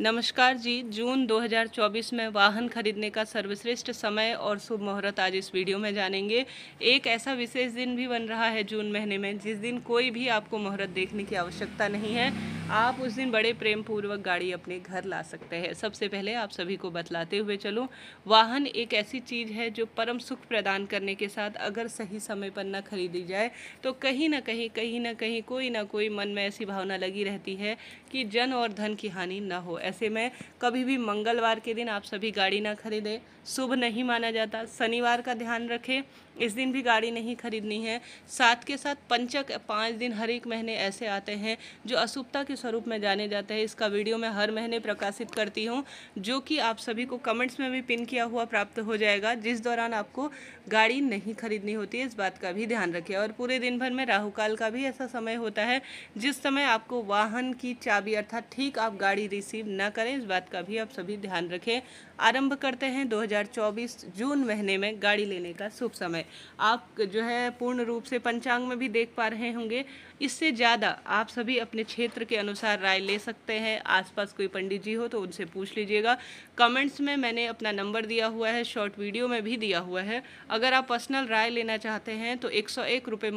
नमस्कार जी जून 2024 में वाहन खरीदने का सर्वश्रेष्ठ समय और शुभ मुहूर्त आज इस वीडियो में जानेंगे एक ऐसा विशेष दिन भी बन रहा है जून महीने में जिस दिन कोई भी आपको मुहूर्त देखने की आवश्यकता नहीं है आप उस दिन बड़े प्रेम पूर्वक गाड़ी अपने घर ला सकते हैं सबसे पहले आप सभी को बतलाते हुए चलूँ वाहन एक ऐसी चीज़ है जो परम सुख प्रदान करने के साथ अगर सही समय पर न खरीदी जाए तो कहीं ना कहीं कहीं ना कहीं कोई ना कोई मन में ऐसी भावना लगी रहती है कि जन और धन की हानि न हो ऐसे में कभी भी मंगलवार के दिन आप सभी गाड़ी ना खरीदें शुभ नहीं माना जाता शनिवार का ध्यान रखें इस दिन भी गाड़ी नहीं खरीदनी है साथ के साथ पंचक पाँच दिन हर एक महीने ऐसे आते हैं जो अशुभता के स्वरूप में जाने जाते हैं इसका वीडियो मैं हर महीने प्रकाशित करती हूँ जो कि आप सभी को कमेंट्स में भी पिन किया हुआ प्राप्त हो जाएगा जिस दौरान आपको गाड़ी नहीं खरीदनी होती है इस बात का भी ध्यान रखिए और पूरे दिन भर में राहुकाल का भी ऐसा समय होता है जिस समय आपको वाहन की चाबी अर्थात ठीक आप गाड़ी रिसीव ना करें इस बात का भी आप सभी ध्यान रखें आरंभ करते हैं 2024 जून महीने में गाड़ी लेने का शुभ समय आप जो है पूर्ण रूप से पंचांग में भी देख पा रहे होंगे इससे ज़्यादा आप सभी अपने क्षेत्र के अनुसार राय ले सकते हैं आसपास कोई पंडित जी हो तो उनसे पूछ लीजिएगा कमेंट्स में मैंने अपना नंबर दिया हुआ है शॉर्ट वीडियो में भी दिया हुआ है अगर आप पर्सनल राय लेना चाहते हैं तो एक सौ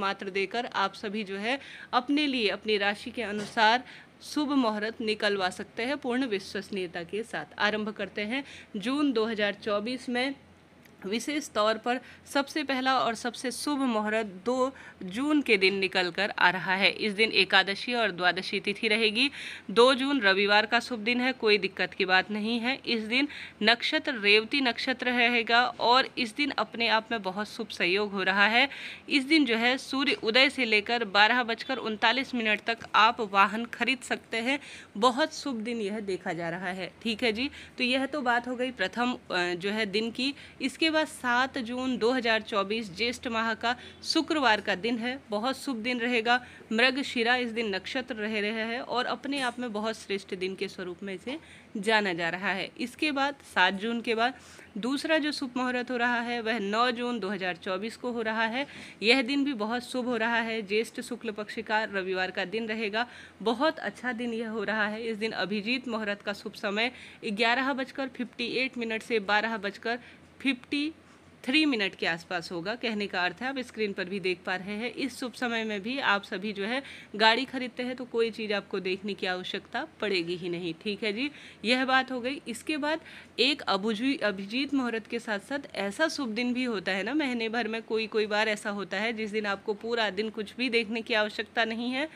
मात्र देकर आप सभी जो है अपने लिए अपनी राशि के अनुसार शुभ मुहूर्त निकलवा सकते हैं पूर्ण विश्वसनीयता के साथ आरंभ करते हैं जून 2024 में विशेष तौर पर सबसे पहला और सबसे शुभ मुहूर्त दो जून के दिन निकल कर आ रहा है इस दिन एकादशी और द्वादशी तिथि रहेगी दो जून रविवार का शुभ दिन है कोई दिक्कत की बात नहीं है इस दिन नक्षत्र रेवती नक्षत्र रहेगा और इस दिन अपने आप में बहुत शुभ सहयोग हो रहा है इस दिन जो है सूर्य उदय से लेकर बारह बजकर उनतालीस मिनट तक आप वाहन खरीद सकते हैं बहुत शुभ दिन यह देखा जा रहा है ठीक है जी तो यह तो बात हो गई प्रथम जो है दिन की इसके उसके बाद सात जून 2024 ज्येष्ठ माह का शुक्रवार का दिन है बहुत शुभ दिन रहेगा मृगशिरा इस दिन नक्षत्र रह रहे हैं और अपने आप में बहुत श्रेष्ठ दिन के स्वरूप में इसे जाना जा रहा है इसके बाद सात जून के बाद दूसरा जो शुभ मुहूर्त हो रहा है वह 9 जून 2024 को हो रहा है यह दिन भी बहुत शुभ हो रहा है ज्येष्ठ शुक्ल पक्ष का रविवार का दिन रहेगा बहुत अच्छा दिन यह हो रहा है इस दिन अभिजीत मुहूर्त का शुभ समय ग्यारह बजकर फिफ्टी एट मिनट से बारह बजकर फिफ्टी थ्री मिनट के आसपास होगा कहने का अर्थ है आप स्क्रीन पर भी देख पा रहे हैं इस शुभ समय में भी आप सभी जो है गाड़ी खरीदते हैं तो कोई चीज़ आपको देखने की आवश्यकता पड़ेगी ही नहीं ठीक है जी यह बात हो गई इसके बाद एक अभुजी अभिजीत मुहूर्त के साथ साथ ऐसा शुभ दिन भी होता है ना महीने भर में कोई कोई बार ऐसा होता है जिस दिन आपको पूरा दिन कुछ भी देखने की आवश्यकता नहीं है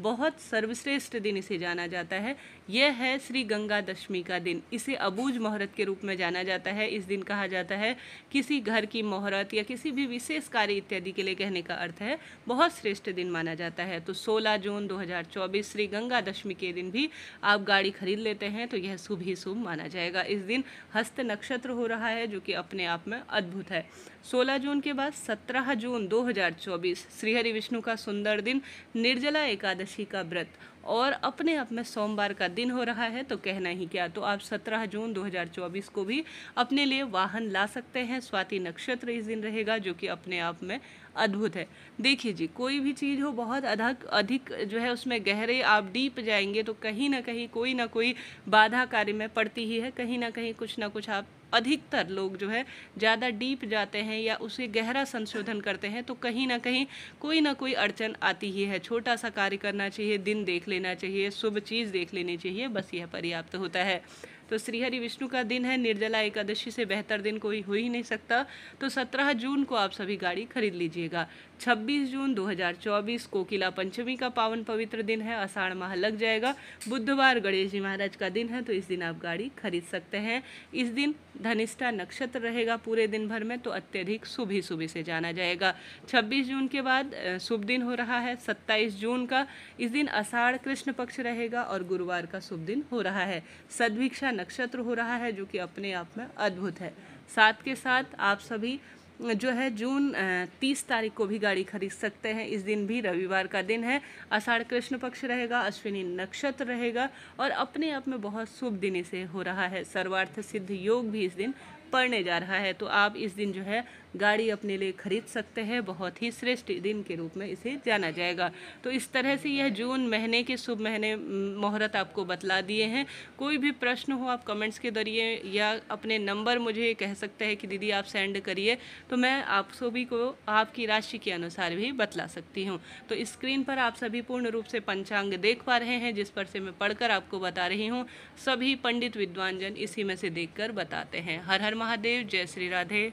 बहुत सर्वश्रेष्ठ दिन इसे जाना जाता है यह है श्री गंगा दशमी का दिन इसे अबूझ मुहूर्त के रूप में जाना जाता है इस दिन कहा जाता है किसी घर की मुहूर्त या किसी भी विशेष कार्य इत्यादि के लिए कहने का अर्थ है बहुत श्रेष्ठ दिन माना जाता है तो 16 जून 2024 श्री गंगा दशमी के दिन भी आप गाड़ी खरीद लेते हैं तो यह शुभ ही शुभ माना जाएगा इस दिन हस्त नक्षत्र हो रहा है जो कि अपने आप में अद्भुत है 16 जून के बाद 17 जून 2024 श्रीहरि विष्णु का सुंदर दिन निर्जला एकादशी एकादशी का व्रत और अपने आप में सोमवार का दिन हो रहा है तो कहना ही क्या तो आप 17 जून 2024 को भी अपने लिए वाहन ला सकते हैं स्वाति नक्षत्र इस दिन रहेगा जो कि अपने आप में अद्भुत है देखिए जी कोई भी चीज़ हो बहुत अधिक अधिक जो है उसमें गहरे आप डीप जाएंगे तो कहीं ना कहीं कोई ना कोई बाधा कार्य में पड़ती ही है कहीं ना कहीं कुछ ना कुछ आप अधिकतर लोग जो है ज़्यादा डीप जाते हैं या उसे गहरा संशोधन करते हैं तो कहीं ना कहीं कोई ना कोई अड़चन आती ही है छोटा सा कार्य करना चाहिए दिन देख लेना चाहिए शुभ चीज़ देख लेनी चाहिए बस यह पर्याप्त होता है तो श्रीहरि विष्णु का दिन है निर्जला एकादशी से बेहतर दिन कोई हो ही नहीं सकता तो सत्रह जून को आप सभी गाड़ी खरीद लीजिएगा 26 जून 2024 कोकिला पंचमी का पावन पवित्र दिन है आषाढ़ माह लग जाएगा बुधवार गणेश जी महाराज का दिन है तो इस दिन आप गाड़ी खरीद सकते हैं इस दिन धनिष्ठा नक्षत्र रहेगा पूरे दिन भर में तो अत्यधिक शुभ ही सुबह से जाना जाएगा 26 जून के बाद शुभ दिन हो रहा है 27 जून का इस दिन आषाढ़ कृष्ण पक्ष रहेगा और गुरुवार का शुभ दिन हो रहा है सदभिक्षा नक्षत्र हो रहा है जो कि अपने आप में अद्भुत है साथ के साथ आप सभी जो है जून तीस तारीख को भी गाड़ी खरीद सकते हैं इस दिन भी रविवार का दिन है अषाढ़ कृष्ण पक्ष रहेगा अश्विनी नक्षत्र रहेगा और अपने आप में बहुत शुभ दिन इसे हो रहा है सर्वार्थ सिद्ध योग भी इस दिन पड़ने जा रहा है तो आप इस दिन जो है गाड़ी अपने लिए खरीद सकते हैं बहुत ही श्रेष्ठ दिन के रूप में इसे जाना जाएगा तो इस तरह से यह जून महीने के शुभ महीने मुहूर्त आपको बतला दिए हैं कोई भी प्रश्न हो आप कमेंट्स के जरिए या अपने नंबर मुझे कह सकते हैं कि दीदी आप सेंड करिए तो मैं आप सभी को आपकी राशि के अनुसार भी बतला सकती हूँ तो स्क्रीन पर आप सभी पूर्ण रूप से पंचांग देख पा रहे हैं जिस पर से मैं पढ़कर आपको बता रही हूँ सभी पंडित विद्वान जन इसी में से देख बताते हैं हर हर महादेव जय श्री राधे